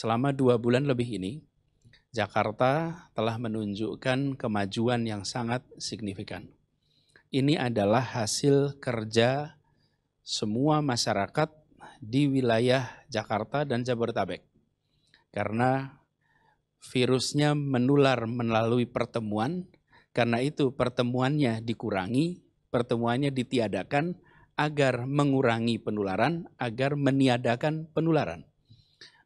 selama dua bulan lebih ini, Jakarta telah menunjukkan kemajuan yang sangat signifikan. Ini adalah hasil kerja semua masyarakat di wilayah Jakarta dan Jabodetabek. Karena virusnya menular melalui pertemuan, karena itu pertemuannya dikurangi, pertemuannya ditiadakan agar mengurangi penularan, agar meniadakan penularan.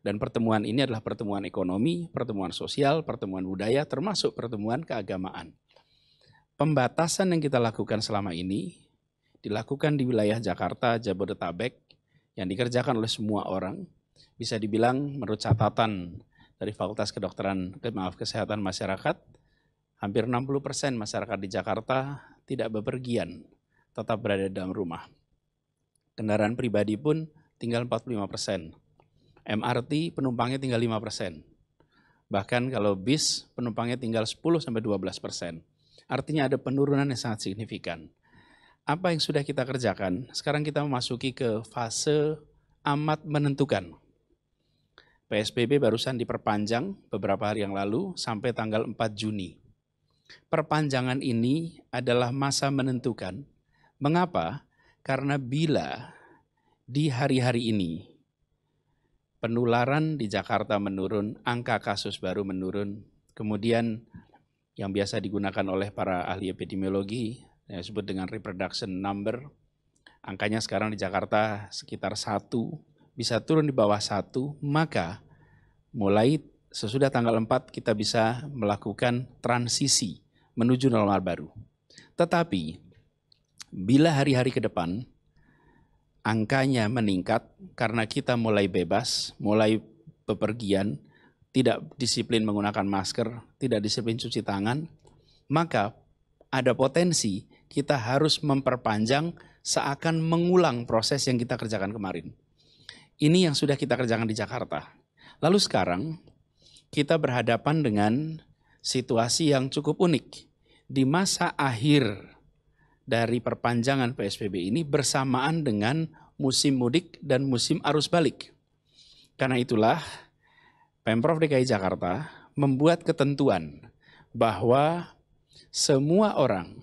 Dan pertemuan ini adalah pertemuan ekonomi, pertemuan sosial, pertemuan budaya, termasuk pertemuan keagamaan. Pembatasan yang kita lakukan selama ini dilakukan di wilayah Jakarta, Jabodetabek, yang dikerjakan oleh semua orang, bisa dibilang menurut catatan dari Fakultas Kedokteran, maaf Kesehatan Masyarakat, hampir 60 persen masyarakat di Jakarta tidak bepergian, tetap berada dalam rumah. Kendaraan pribadi pun tinggal 45 persen. MRT penumpangnya tinggal 5%. Bahkan kalau bis penumpangnya tinggal 10 sampai 12%. Artinya ada penurunan yang sangat signifikan. Apa yang sudah kita kerjakan, sekarang kita memasuki ke fase amat menentukan. PSBB barusan diperpanjang beberapa hari yang lalu sampai tanggal 4 Juni. Perpanjangan ini adalah masa menentukan. Mengapa? Karena bila di hari-hari ini penularan di Jakarta menurun, angka kasus baru menurun. Kemudian yang biasa digunakan oleh para ahli epidemiologi yang disebut dengan reproduction number. Angkanya sekarang di Jakarta sekitar satu, bisa turun di bawah satu, maka mulai sesudah tanggal 4 kita bisa melakukan transisi menuju normal baru. Tetapi bila hari-hari ke depan angkanya meningkat karena kita mulai bebas, mulai bepergian, tidak disiplin menggunakan masker, tidak disiplin cuci tangan, maka ada potensi kita harus memperpanjang seakan mengulang proses yang kita kerjakan kemarin. Ini yang sudah kita kerjakan di Jakarta. Lalu sekarang kita berhadapan dengan situasi yang cukup unik. Di masa akhir dari perpanjangan PSBB ini bersamaan dengan musim mudik dan musim arus balik. Karena itulah Pemprov DKI Jakarta membuat ketentuan bahwa semua orang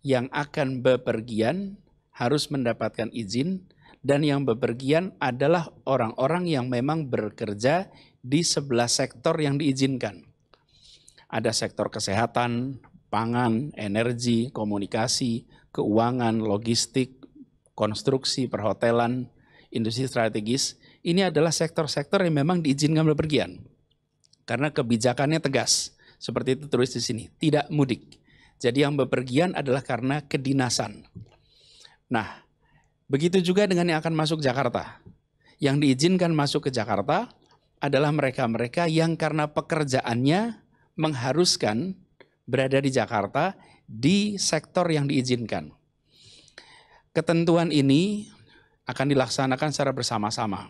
yang akan bepergian harus mendapatkan izin dan yang bepergian adalah orang-orang yang memang bekerja di sebelah sektor yang diizinkan. Ada sektor kesehatan, pangan, energi, komunikasi, keuangan, logistik, konstruksi, perhotelan, industri strategis, ini adalah sektor-sektor yang memang diizinkan berpergian Karena kebijakannya tegas, seperti itu tulis di sini, tidak mudik. Jadi yang berpergian adalah karena kedinasan. Nah, begitu juga dengan yang akan masuk Jakarta. Yang diizinkan masuk ke Jakarta adalah mereka-mereka yang karena pekerjaannya mengharuskan berada di Jakarta di sektor yang diizinkan. Ketentuan ini akan dilaksanakan secara bersama-sama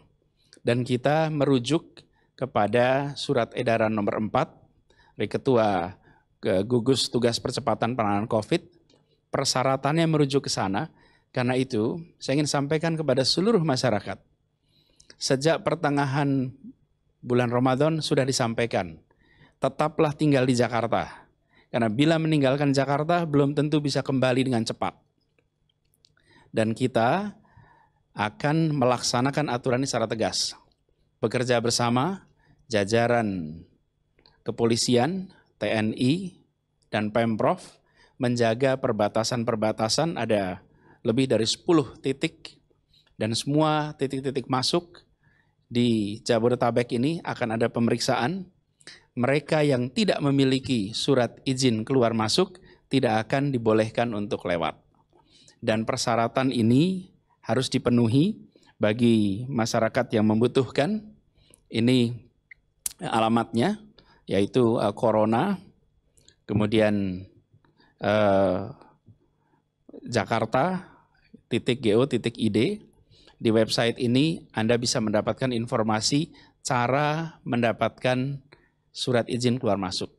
dan kita merujuk kepada surat edaran nomor 4 dari Ketua eh, Gugus Tugas Percepatan Penanganan COVID persyaratannya merujuk ke sana karena itu saya ingin sampaikan kepada seluruh masyarakat sejak pertengahan bulan Ramadan sudah disampaikan tetaplah tinggal di Jakarta karena bila meninggalkan Jakarta belum tentu bisa kembali dengan cepat. Dan kita akan melaksanakan aturan ini secara tegas. Bekerja bersama jajaran kepolisian, TNI, dan Pemprov menjaga perbatasan-perbatasan ada lebih dari 10 titik dan semua titik-titik masuk di Jabodetabek ini akan ada pemeriksaan mereka yang tidak memiliki surat izin keluar masuk tidak akan dibolehkan untuk lewat. Dan persyaratan ini harus dipenuhi bagi masyarakat yang membutuhkan. Ini alamatnya yaitu eh, Corona, kemudian uh, Jakarta titik go titik id di website ini Anda bisa mendapatkan informasi cara mendapatkan surat izin keluar masuk.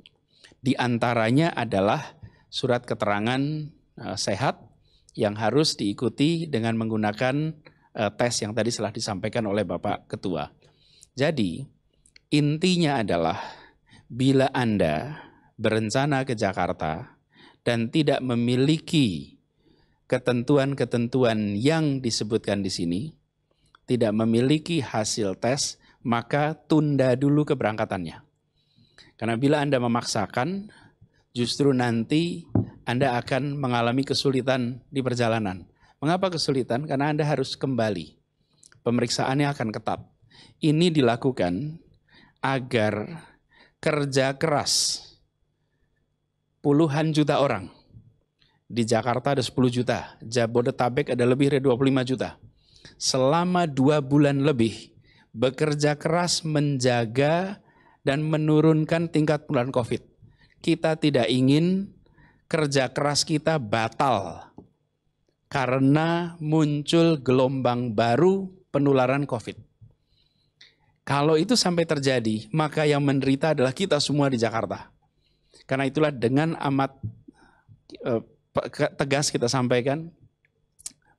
Di antaranya adalah surat keterangan uh, sehat yang harus diikuti dengan menggunakan uh, tes yang tadi telah disampaikan oleh Bapak Ketua. Jadi, intinya adalah bila Anda berencana ke Jakarta dan tidak memiliki ketentuan-ketentuan yang disebutkan di sini, tidak memiliki hasil tes, maka tunda dulu keberangkatannya. Karena bila Anda memaksakan, justru nanti Anda akan mengalami kesulitan di perjalanan. Mengapa kesulitan? Karena Anda harus kembali. Pemeriksaannya akan ketat. Ini dilakukan agar kerja keras puluhan juta orang. Di Jakarta ada 10 juta, Jabodetabek ada lebih dari 25 juta. Selama dua bulan lebih, bekerja keras menjaga dan menurunkan tingkat penularan COVID. Kita tidak ingin kerja keras kita batal karena muncul gelombang baru penularan COVID. Kalau itu sampai terjadi, maka yang menderita adalah kita semua di Jakarta. Karena itulah dengan amat eh, tegas kita sampaikan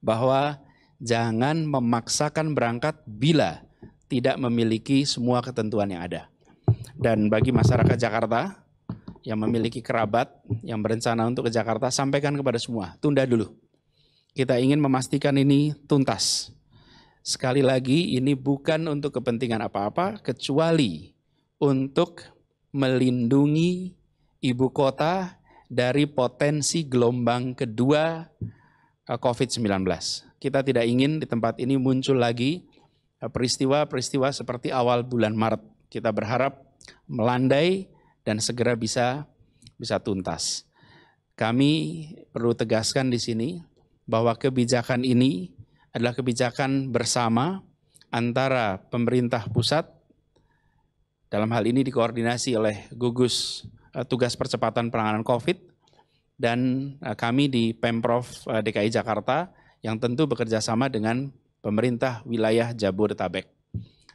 bahwa jangan memaksakan berangkat bila tidak memiliki semua ketentuan yang ada. Dan bagi masyarakat Jakarta yang memiliki kerabat yang berencana untuk ke Jakarta, sampaikan kepada semua, tunda dulu. Kita ingin memastikan ini tuntas. Sekali lagi, ini bukan untuk kepentingan apa-apa, kecuali untuk melindungi ibu kota dari potensi gelombang kedua eh, COVID-19. Kita tidak ingin di tempat ini muncul lagi eh, peristiwa-peristiwa seperti awal bulan Maret. Kita berharap melandai dan segera bisa bisa tuntas. Kami perlu tegaskan di sini bahwa kebijakan ini adalah kebijakan bersama antara pemerintah pusat dalam hal ini dikoordinasi oleh gugus eh, tugas percepatan penanganan Covid dan eh, kami di Pemprov eh, DKI Jakarta yang tentu bekerja sama dengan pemerintah wilayah Jabodetabek.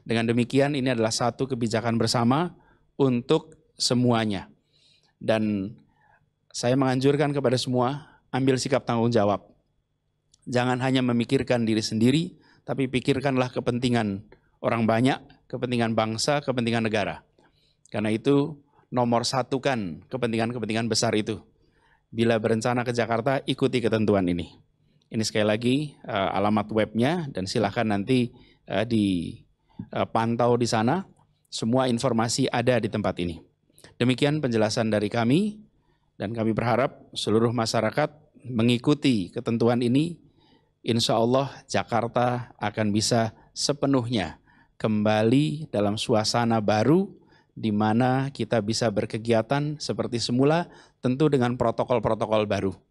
Dengan demikian ini adalah satu kebijakan bersama untuk semuanya. Dan saya menganjurkan kepada semua ambil sikap tanggung jawab. Jangan hanya memikirkan diri sendiri, tapi pikirkanlah kepentingan orang banyak, kepentingan bangsa, kepentingan negara. Karena itu nomor satu kan kepentingan-kepentingan besar itu. Bila berencana ke Jakarta, ikuti ketentuan ini. Ini sekali lagi eh, alamat webnya dan silahkan nanti eh, di Eh, pantau di sana. Semua informasi ada di tempat ini. Demikian penjelasan dari kami dan kami berharap seluruh masyarakat mengikuti ketentuan ini. Insya Allah Jakarta akan bisa sepenuhnya kembali dalam suasana baru di mana kita bisa berkegiatan seperti semula tentu dengan protokol-protokol baru.